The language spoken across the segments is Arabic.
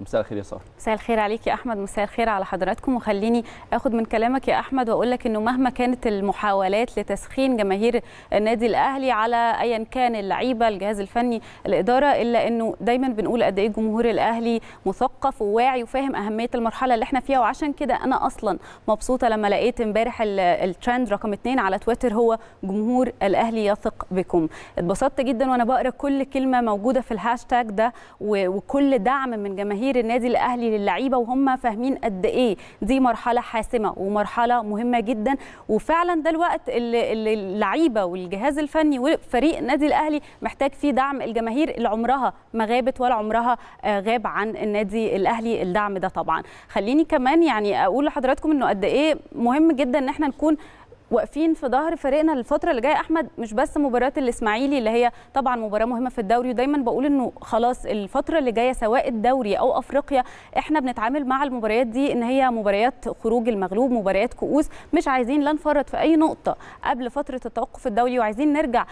مساء الخير يا ساره مساء الخير عليك يا احمد مساء الخير على حضراتكم وخليني اخد من كلامك يا احمد واقول لك انه مهما كانت المحاولات لتسخين جماهير النادي الاهلي على ايا كان اللعيبه الجهاز الفني الاداره الا انه دايما بنقول قد ايه جمهور الاهلي مثقف وواعي وفاهم اهميه المرحله اللي احنا فيها وعشان كده انا اصلا مبسوطه لما لقيت امبارح الترند رقم اثنين على تويتر هو جمهور الاهلي يثق بكم اتبسطت جدا وانا بقرا كل كلمه موجوده في الهاشتاج ده وكل دعم من جماهير تفكير النادي الاهلي للعيبه وهم فاهمين قد ايه دي مرحله حاسمه ومرحله مهمه جدا وفعلا ده الوقت اللي اللعيبه والجهاز الفني وفريق النادي الاهلي محتاج فيه دعم الجماهير اللي عمرها ما غابت ولا عمرها آه، غاب عن النادي الاهلي الدعم ده طبعا خليني كمان يعني اقول لحضراتكم انه قد ايه مهم جدا ان احنا نكون واقفين في ظهر فريقنا الفتره اللي جايه احمد مش بس مباراه الاسماعيلي اللي هي طبعا مباراه مهمه في الدوري ودايما بقول انه خلاص الفتره اللي جايه سواء الدوري او افريقيا احنا بنتعامل مع المباريات دي ان هي مباريات خروج المغلوب مباريات كؤوس مش عايزين لا نفرط في اي نقطه قبل فتره التوقف الدولي وعايزين نرجع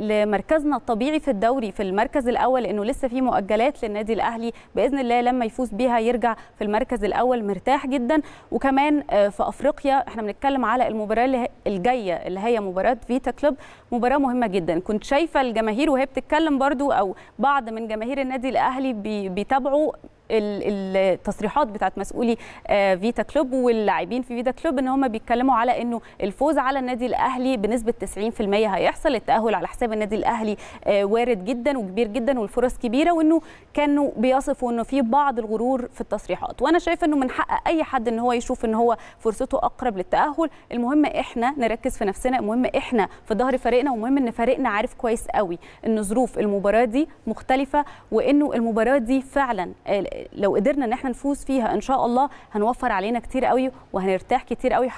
لمركزنا الطبيعي في الدوري في المركز الاول لانه لسه في مؤجلات للنادي الاهلي باذن الله لما يفوز بيها يرجع في المركز الاول مرتاح جدا وكمان آه، في افريقيا احنا بنتكلم على المباراه اللي الجايه اللي هي مباراه فيتا كلوب مباراه مهمه جدا كنت شايفه الجماهير وهي بتتكلم برضو او بعض من جماهير النادي الاهلي بيتابعوا التصريحات بتاعت مسؤولي آه، فيتا كلوب واللاعبين في فيتا كلوب ان هم بيتكلموا على انه الفوز على النادي الاهلي بنسبه 90% هيحصل التاهل على حساب النادي الاهلي آه، وارد جدا وكبير جدا والفرص كبيره وانه كانوا بيصفوا انه في بعض الغرور في التصريحات وانا شايف انه من حق اي حد ان هو يشوف ان هو فرصته اقرب للتاهل المهم احنا نركز في نفسنا المهم احنا في ظهر فريقنا ومهم ان فريقنا عارف كويس قوي ان ظروف المباراه دي مختلفه وانه المباراه دي فعلا لو قدرنا ان احنا نفوز فيها ان شاء الله هنوفر علينا كتير قوي وهنرتاح كتير قوي